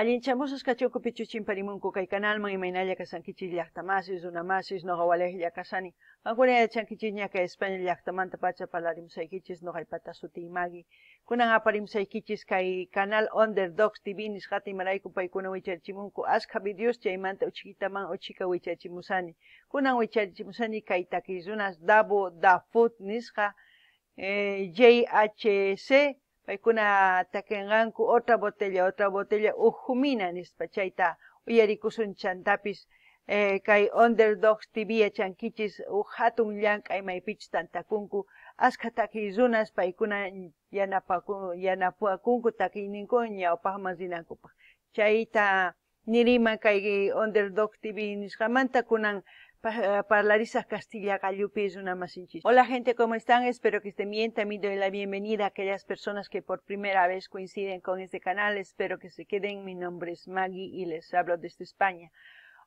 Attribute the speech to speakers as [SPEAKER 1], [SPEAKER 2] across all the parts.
[SPEAKER 1] Alintxamosas kachoko pichuchin parimunku kaykanalman imaynalla kasankichis llaqtamasis runamasis una walayqa llaqasani mankunaya chankichis ña kay España manta pacha palarimsaykichis noqaypata sutiymagi kunan aparimsaykichis kay canal Underdogs TV nisqata imarayku paykuna wicharchimunku videos videos chaymanta uchiquitaman uchiqa wicharchimusani kunan wicharchimusani kay takizunas Davo da Food nisqa eh, JHC Paikuna takenganku, otra botella otra botella uhumina nispa chayta chantapis, eh, kai underdogs tv chankichis uhatun hatun llank'ay maypichis tantakunku paikuna yana pa kunku yanapaku yanapuakunku takiyninkun nya masiinankupaq Chaita nirima kai underdog tv nisqamanta kunan Eh, para Larisa Castilla Gallupi es una masinchis. Hola gente, ¿cómo están? Espero que estén bien. También doy la bienvenida a aquellas personas que por primera vez coinciden con este canal. Espero que se queden. Mi nombre es Maggie y les hablo desde España.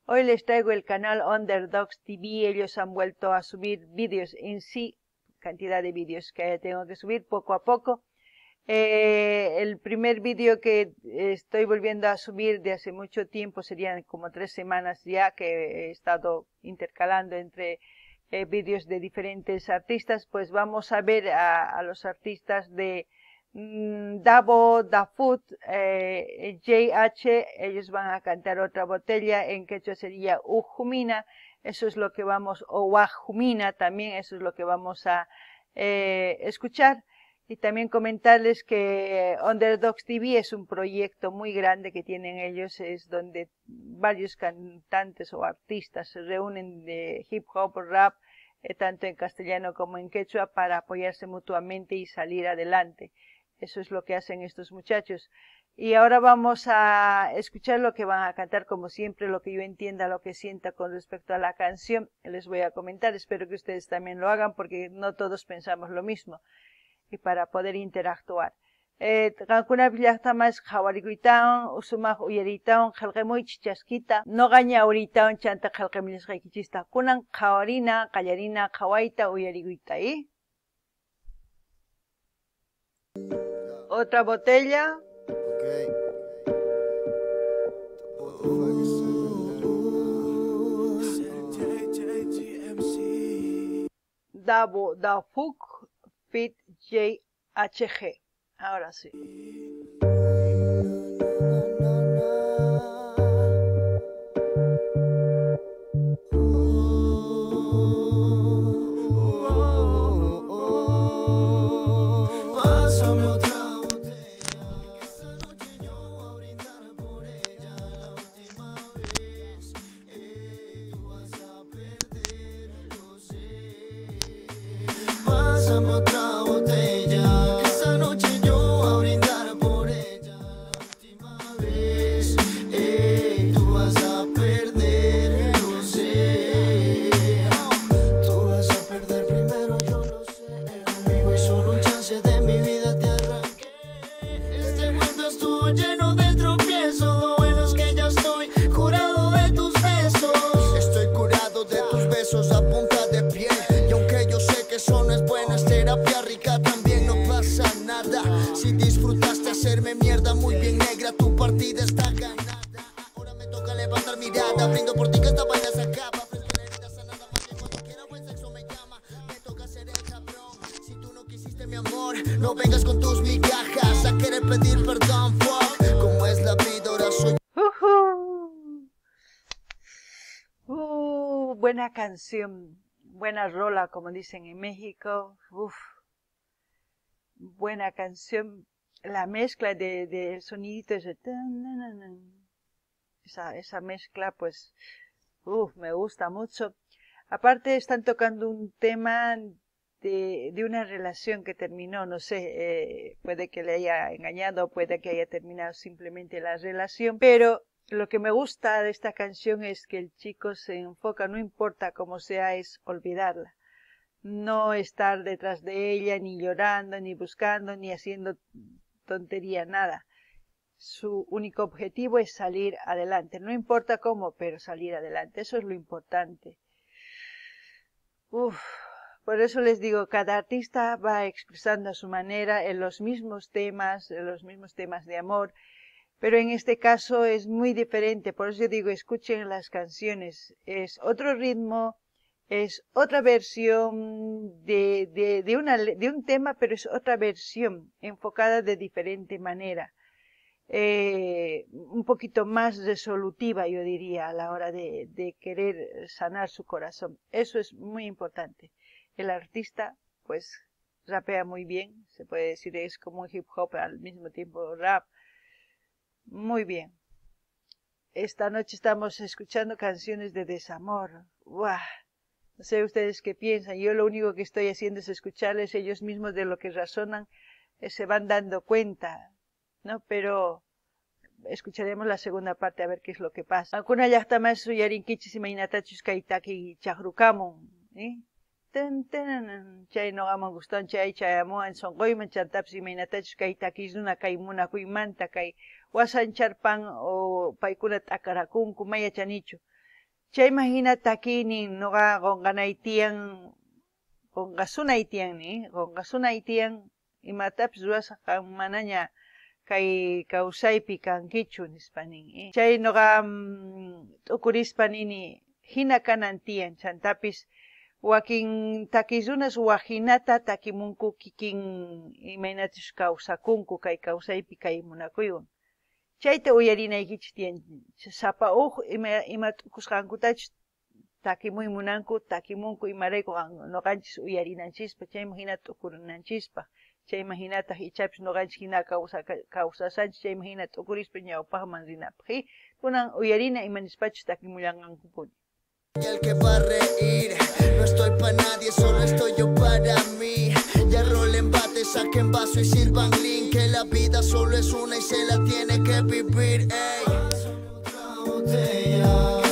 [SPEAKER 1] Hoy les traigo el canal Underdogs TV. Ellos han vuelto a subir vídeos en sí, cantidad de vídeos que tengo que subir poco a poco. Eh, el primer vídeo que eh, estoy volviendo a subir de hace mucho tiempo, serían como tres semanas ya que he estado intercalando entre eh, vídeos de diferentes artistas, pues vamos a ver a, los artistas de mm, Davo, Dafut, JH, ellos van a cantar otra botella, en quechua sería Ujumina, eso es lo que vamos, o Wajumina también, eso es lo que vamos a escuchar. Y también comentarles que eh, Underdogs TV es un proyecto muy grande que tienen ellos, es donde varios cantantes o artistas se reúnen de hip hop, rap, eh, tanto en castellano como en quechua, para apoyarse mutuamente y salir adelante. Eso es lo que hacen estos muchachos. Y ahora vamos a escuchar lo que van a cantar, como siempre, lo que yo entienda, lo que sienta con respecto a la canción. Les voy a comentar, espero que ustedes también lo hagan, porque no todos pensamos lo mismo y para poder interactuar. Gankuna eh, pillakta más jawarikuitaon, usumak uyeritaon, jalgemo chasquita, no gaña ahoritaon chanta jalgemilis gaikichista, kunan jawarina, callarina, jawaita, uyerikuita, ¿y? Otra botella. Okay. Dabo, da fuk, fit, J-H-G Ahora sí. buena canción, buena rola, como dicen en México, buena canción, la mezcla del de, de sonidito esa, esa mezcla, pues, me gusta mucho. Aparte están tocando un tema de, una relación que terminó, no sé, eh, puede que le haya engañado, puede que haya terminado simplemente la relación, pero lo que me gusta de esta canción es que el chico se enfoca, no importa cómo sea, es olvidarla. No estar detrás de ella, ni llorando, ni buscando, ni haciendo tontería, nada. Su único objetivo es salir adelante. No importa cómo, pero salir adelante. Eso es lo importante. por eso les digo, cada artista va expresando a su manera en los mismos temas, en los mismos temas de amor, pero en este caso es muy diferente, por eso yo digo, escuchen las canciones, es otro ritmo, es otra versión de, de, una, de un tema, pero es otra versión, enfocada de diferente manera, eh, un poquito más resolutiva, yo diría, a la hora de, de querer sanar su corazón. Eso es muy importante. El artista, pues, rapea muy bien, se puede decir, es como un hip hop al mismo tiempo rap, muy bien. Esta noche estamos escuchando canciones de desamor. ¡Buah! No sé ustedes qué piensan. Yo lo único que estoy haciendo es escucharles ellos mismos de lo que razonan, eh, se van dando cuenta, ¿no? Pero escucharemos la segunda parte a ver qué es lo que pasa. Alguna ¿eh? ten, ten, ten, chai no gamon guston, chai chai amoan, son goi men chantapsi me inatach, kai takis duna, kai muna, kui manta, kai wasan charpan o paikuna takarakun, kumaya chanichu. Chai imagina takini no ga gongana itian, gongasuna itian ni, gongasuna itian, imataps duas kang mananya, kai kausai pikan kichu nispanin. Chai no ga um, mm, ukurispanini, hina kanantian chantapis, chantapis, wakin takizunas wahinata takimunku kikin imaynatish kausa kay kawsaypi ipika munakuywan chayta uyarina tiyan sapa uj ima, ima kusqankutachis takimuy munanku takimunku imarayku chispa, chay chayman chay t'ukurunanchis chayman hinataq ichapis noqanchis hina kausa sanchis chay hina t'ukurispa ñawpaqman rinapaq hi kunan uyarina imanispapas takimullanqankupuni El que va a reír, no estoy para nadie, solo estoy yo para mí. Ya rolen
[SPEAKER 2] bate, saquen vaso y sirvan link, que la vida solo es una y se la tiene que vivir. Ey. Otra botella.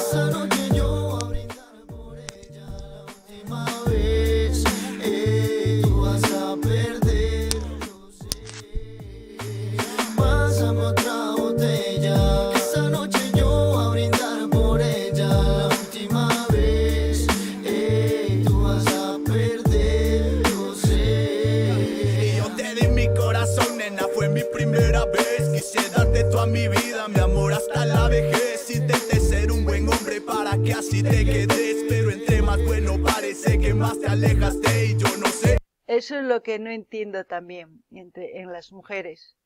[SPEAKER 2] mi vida, mi amor, hasta la vejez. Intenté ser un buen hombre
[SPEAKER 1] para que así
[SPEAKER 2] te quedes,
[SPEAKER 1] pero entre más bueno parece que más te alejaste y yo no sé. Eso es lo que no entiendo también entre, en las mujeres.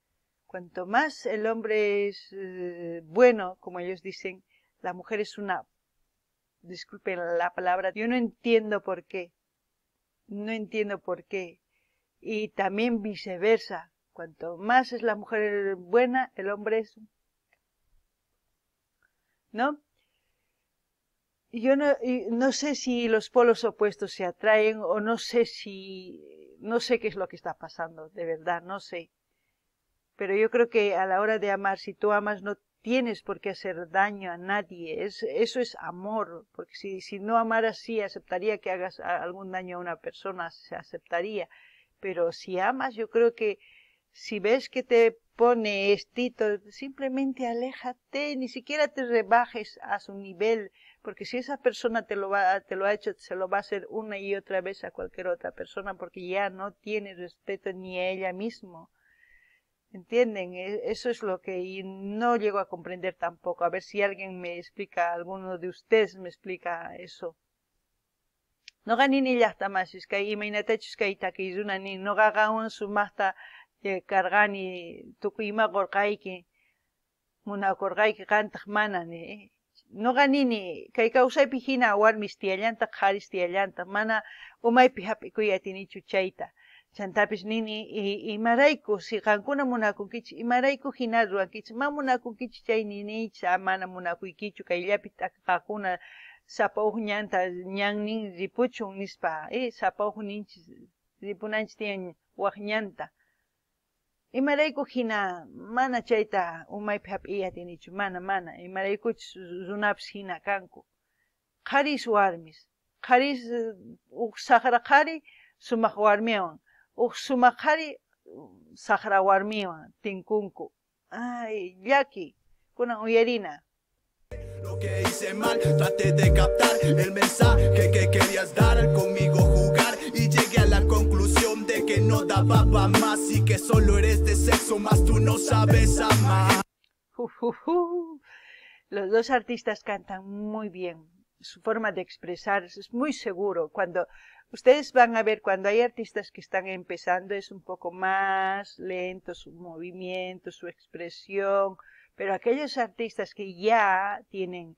[SPEAKER 1] Cuanto más el hombre es eh, bueno, como ellos dicen, la mujer es una... Disculpen la palabra, yo no entiendo por qué. No entiendo por qué. Y también viceversa Cuanto más es la mujer buena, el hombre es. ¿No? Yo no, sé si los polos opuestos se atraen o no sé si. No sé qué es lo que está pasando, de verdad, no sé. Pero yo creo que a la hora de amar, si tú amas, no tienes por qué hacer daño a nadie. eso es amor, porque si, si no amaras, así, aceptaría que hagas algún daño a una persona, se aceptaría. Pero si amas, yo creo que si ves que te pone estito, simplemente aléjate, ni siquiera te rebajes a su nivel, porque si esa persona te lo, va, te lo ha hecho, se lo va a hacer una y otra vez a cualquier otra persona, porque ya no tiene respeto ni a ella mismo ¿Entienden? E, eso es lo que no llego a comprender tampoco. A ver si alguien me explica, alguno de ustedes me explica eso. No ganin ni hasta más, es que que una ni no gaga un sumasta ye kargani tukuyma gorqayki munakorqayki qantaq manani eh? ni no ganini, kawsaypi hina war tiyallantaq qharis tiyallantaq mana umaypi hap'ikuy atinichu chayta chantapis nini imarayku siqankuna munakunkichis imarayku hina ruwankichis ma munakukichi chay ninichis mana munakuikichu kayllapi t'aqaqakuna sapohunyanta ñanta ñannin nispa eh sapawj ninchis ripunanchis tiyan imaraykuj hina mana chayta umaypi hap'iyatinichu mana mana imaraykuchus runapis hina kanku qharis warmis qharis uq uh, saqra qhari sumaq warmiwan uq sumaq qhari saqra warmiwan tinkunku ay llaki kunan uyarina
[SPEAKER 2] lo que hice mal traté de captar el mensaje que querías dar conmigo jugar a la conclusión de que no da papa más y que solo eres de sexo, más tú no sabes amar.
[SPEAKER 1] Los dos artistas cantan muy bien. Su forma de expresar, es muy seguro. Cuando ustedes van a ver, cuando hay artistas que están empezando, es un poco más lento su movimiento, su expresión. Pero aquellos artistas que ya tienen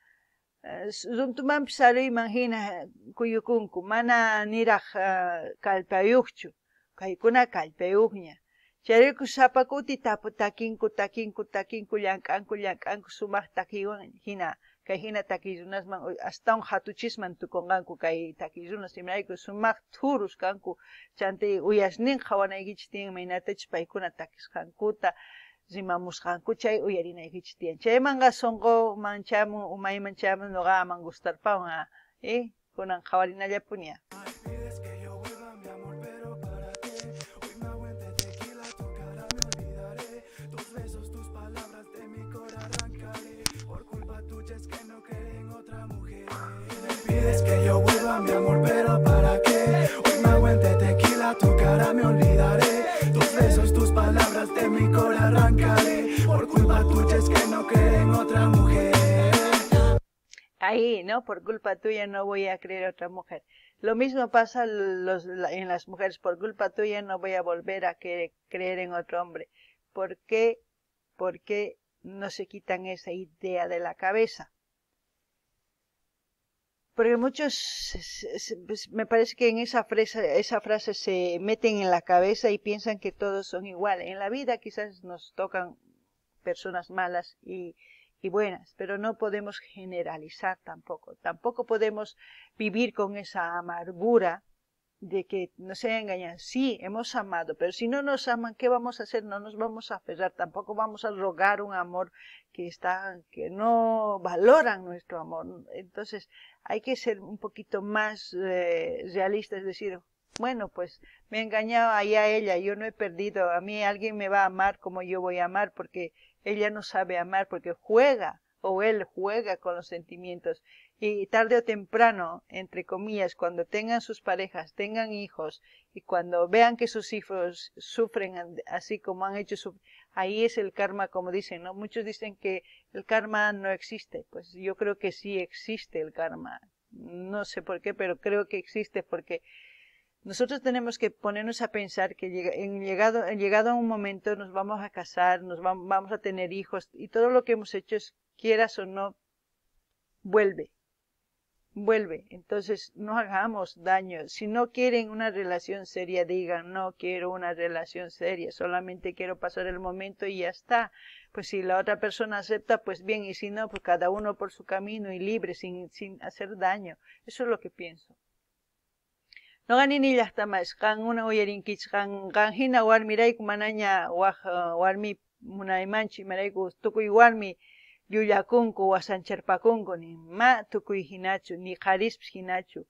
[SPEAKER 1] zuntuman saruyman hina kuyukunku mana niraq uh, kallpayuqchu kaykuna kallpayuqña charirku sapakuti tapu takinku takinku takinku llank'anku llank'anku sumaq takiywan hina kay hina takiyunasman astawan hatuchisman tukunqanku kay takiyunas imarayku sumaq thurus kanku chantay uyasninqa wanaykichistinmi imanatachus paykuna takisqankuta zimamusqankuchay uyarinaykich tiyan. Chaymanqa sunqu manchamun umay manchamun nuqa pa nga eh? Kunan qhawarinallapun ya. ¿no? Por culpa tuya no voy a creer otra mujer. Lo mismo pasa en las mujeres. Por culpa tuya no voy a volver a creer en otro hombre. ¿Por qué? Porque no se quitan esa idea de la cabeza. Porque muchos, pues, me parece que en esa esa frase se meten en la cabeza y piensan que todos son iguales. En la vida quizás nos tocan personas malas y y buenas, pero no podemos generalizar tampoco. Tampoco podemos vivir con esa amargura de que nos engañan. Sí, hemos amado, pero si no nos aman, ¿qué vamos a hacer? No nos vamos a aferrar, tampoco vamos a rogar un amor que está, que no valoran nuestro amor. Entonces, hay que ser un poquito más eh, realistas, es decir, bueno, pues me he engañado ahí a ella, yo no he perdido, a mí alguien me va a amar como yo voy a amar, porque ella no sabe amar porque juega o él juega con los sentimientos y tarde o temprano, entre comillas, cuando tengan sus parejas, tengan hijos y cuando vean que sus hijos sufren así como han hecho, su... ahí es el karma, como dicen, ¿no? Muchos dicen que el karma no existe, pues yo creo que sí existe el karma, no sé por qué, pero creo que existe porque nosotros tenemos que ponernos a pensar que en llegado, llegado a un momento nos vamos a casar, nos vamos a tener hijos y todo lo que hemos hecho, es, quieras o no, vuelve, vuelve. Entonces no hagamos daño. Si no quieren una relación seria, digan, no quiero una relación seria, solamente quiero pasar el momento y ya está. Pues si la otra persona acepta, pues bien, y si no, pues cada uno por su camino y libre, sin, sin hacer daño. Eso es lo que pienso. No kan una gan gan hina warmirayku manaña war eh, warmi munaymanchu imarayku tukuy wa llullakunku ni ma tuku hinachu ni qharispis hinachu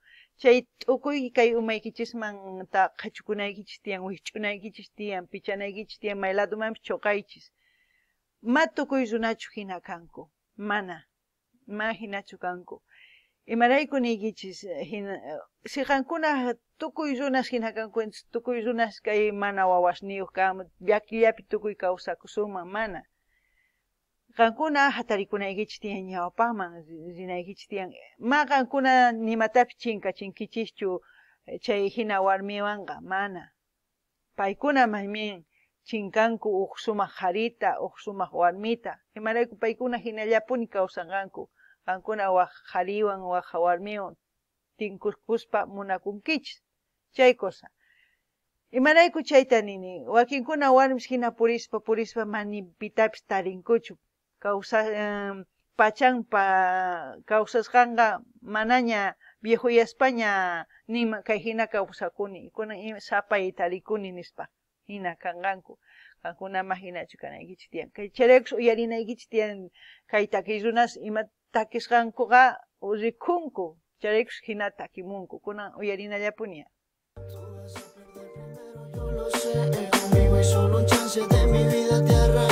[SPEAKER 1] chay umai kay kichisman ta qhachukunaykichisman tiyan wikch'unaykichis tiyan pichanaykichisman tiyan mayllatumanpis chawqaychis ma tukuy zunachu hina kanku mana ma hinachu kanku Imaraiko ni gitsiz, eh, hin, eh, si jankuna tuku izunaz hin tuku izunaz mana wawas ni uka, biaki suma mana. Gankuna hatarikuna egitztien jau pahma zina egitztien. Ma gankuna ni matapitxinka txinkitxistu txai eh, hina warmiwanga, mana. Paikuna mahimien txinkanku uxuma jarita, uxuma warmita. Himaraiku paikuna hina japunika usan ganku. ankuna wajariwan wajawarmiwan tinkuskuspa munakunkichis chay cosa imarayku chayta nini wakinkuna warmis hina purispa purispa manipitapis tarinkuchu causa em, pachanpa kawsasqanqa manaña España nima kay hina kawsakuni kuna sapay tarikuni nispa hina kanganku. kankunama hinachu kanaykichis tiyan kay charikus uyarinaykichis tiyan kay takiy runas ima takishqankuqa rikunku uzikunku, takimunku kunan Yo lo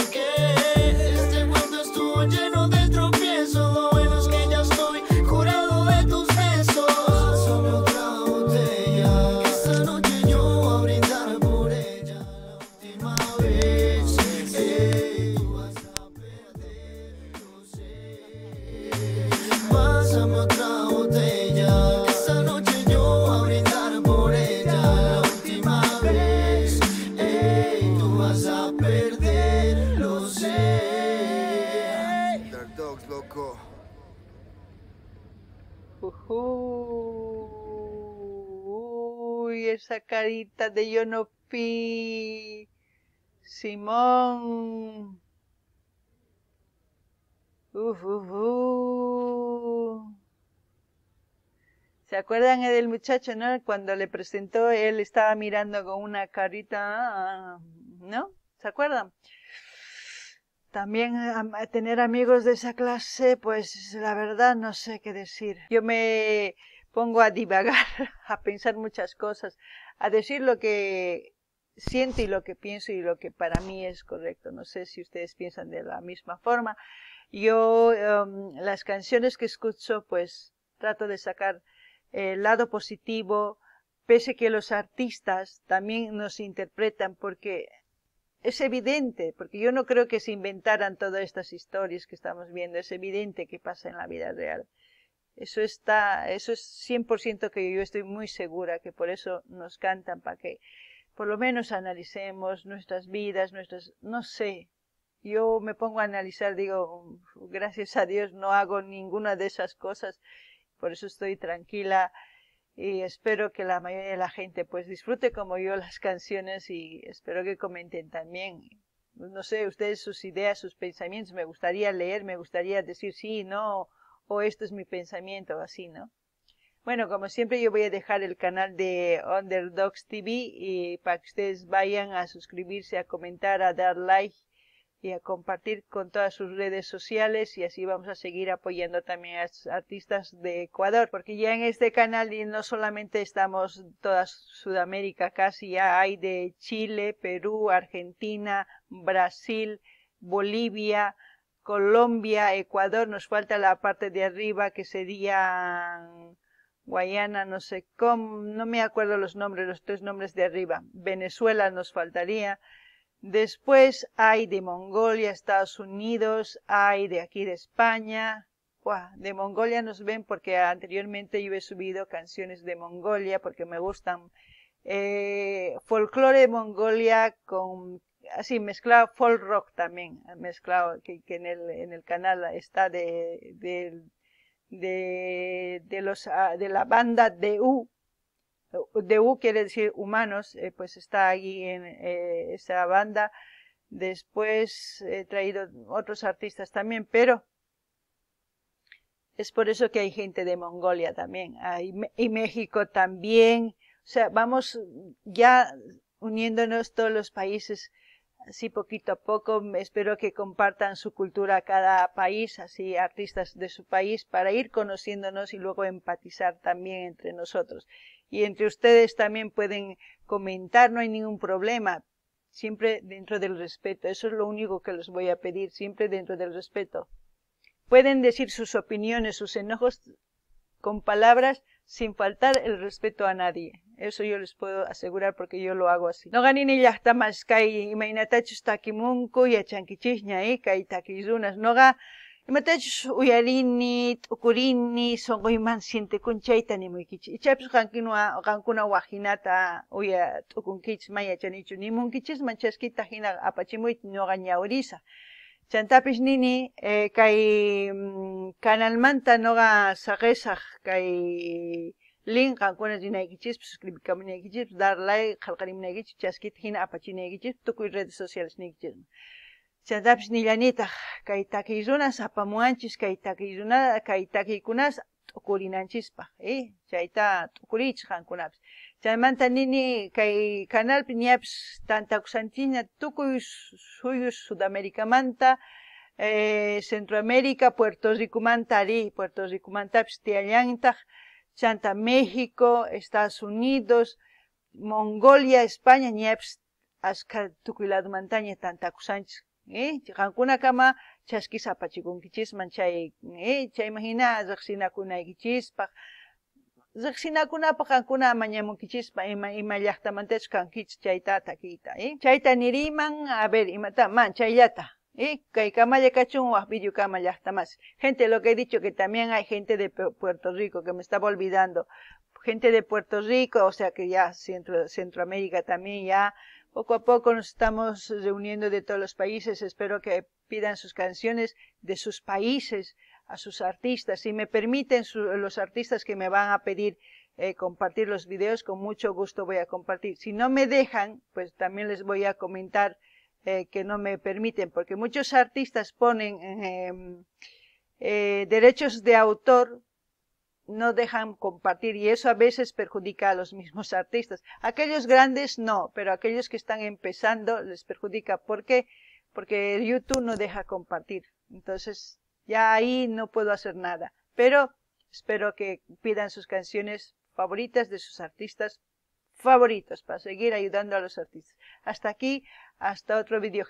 [SPEAKER 1] de yo no Uf, Simón ¿Se acuerdan del muchacho, no? Cuando le presentó, él estaba mirando con una carita, ¿no? ¿Se acuerdan? También tener amigos de esa clase, pues la verdad no sé qué decir. Yo me pongo a divagar, a pensar muchas cosas, a decir lo que siento y lo que pienso y lo que para mí es correcto. No sé si ustedes piensan de la misma forma. Yo em, las canciones que escucho pues trato de sacar el lado positivo, pese que los artistas también nos interpretan porque es evidente, porque yo no creo que se inventaran todas estas historias que estamos viendo, es evidente que pasa en la vida real. Eso está, eso es 100% que yo estoy muy segura que por eso nos cantan, para que por lo menos analicemos nuestras vidas, nuestras, no sé. Yo me pongo a analizar, digo, gracias a Dios no hago ninguna de esas cosas, por eso estoy tranquila y espero que la mayoría de la gente pues disfrute como yo las canciones y espero que comenten también. No sé, ustedes sus ideas, sus pensamientos, me gustaría leer, me gustaría decir sí, no, o esto es mi pensamiento, así, ¿no? Bueno, como siempre yo voy a dejar el canal de Underdogs TV y para que ustedes vayan a suscribirse, a comentar, a dar like y a compartir con todas sus redes sociales y así vamos a seguir apoyando también a artistas de Ecuador porque ya en este canal no solamente estamos toda Sudamérica casi ya hay de Chile, Perú, Argentina, Brasil, Bolivia, Colombia, Ecuador, nos falta la parte de arriba que sería Guayana, no sé cómo, no me acuerdo los nombres, los tres nombres de arriba. Venezuela nos faltaría. Después hay de Mongolia, Estados Unidos, hay de aquí de España. de Mongolia nos ven porque anteriormente yo he subido canciones de Mongolia porque me gustan. Eh, folclore de Mongolia con así mezclado folk rock también, mezclado que, en, el, canal está de, de, de, los, ah, de la banda de U, de U quiere decir humanos, eh, pues está allí en eh, esa banda. Después he traído otros artistas también, pero es por eso que hay gente de Mongolia también, y México también. O sea, vamos ya uniéndonos todos los países así poquito a poco. Espero que compartan su cultura a cada país, así artistas de su país, para ir conociéndonos y luego empatizar también entre nosotros. Y entre ustedes también pueden comentar, no hay ningún problema, siempre dentro del respeto. Eso es lo único que les voy a pedir, siempre dentro del respeto. Pueden decir sus opiniones, sus enojos con palabras sin faltar el respeto a nadie. Eso yo les puedo asegurar porque yo lo hago así. No ganini ya está más kai imainatachus kimunco y achanquichisña y kai takizunas noga imatachus uyarini, tukurini, songoiman siente chaita ni Y Ichapus kankuna wajinata uya tukunkich maya chanichu ni munkichis manchaskita hina apachimuit noga ñaurisa. Chantapis nini eh, kai kanalmanta mm, noga sagesaj kai linkan kuna jinayki chispa suscribirkamu nayki chispa dar like qilqarimunayki chispa chaskita hina apachinayki chispa tukuy redes sociales nayki chispa chasapis kay takiy runas apamuanchis kay takiy runa kay takiykunas pa, eh chayta t'ukuriychis qankunapis chaymanta nini kay Tanta ñapis tantakusanchikña Suyus, suyu manta eh, centroamérica puerto ricumanta ari puerto ricumantapis tiyallañtaq Santa México, Estados Unidos, Mongolia, España, ñeps, asca, tukuilado mantaña Tantacusanch, eh, Chasquisa chaskisapachikunkichis manchay, eh, chay imagina zaxina riqsinakunapaq qankuna amañamunkichis ima ima llaqtamantach kankichis chayta eh Chaita, niriman a ver imata man yata. Y hasta más. Gente, lo que he dicho, que también hay gente de Puerto Rico, que me estaba olvidando. Gente de Puerto Rico, o sea que ya Centroamérica también ya. Poco a poco nos estamos reuniendo de todos los países. Espero que pidan sus canciones de sus países a sus artistas. Si me permiten los artistas que me van a pedir eh, compartir los videos, con mucho gusto voy a compartir. Si no me dejan, pues también les voy a comentar eh, que no me permiten, porque muchos artistas ponen em, eh, derechos de autor, no dejan compartir y eso a veces perjudica a los mismos artistas. Aquellos grandes no, pero aquellos que están empezando les perjudica. ¿Por qué? Porque YouTube no deja compartir. Entonces ya ahí no puedo hacer nada. Pero espero que pidan sus canciones favoritas de sus artistas favoritos para seguir ayudando a los artistas. Hasta aquí, hasta otro video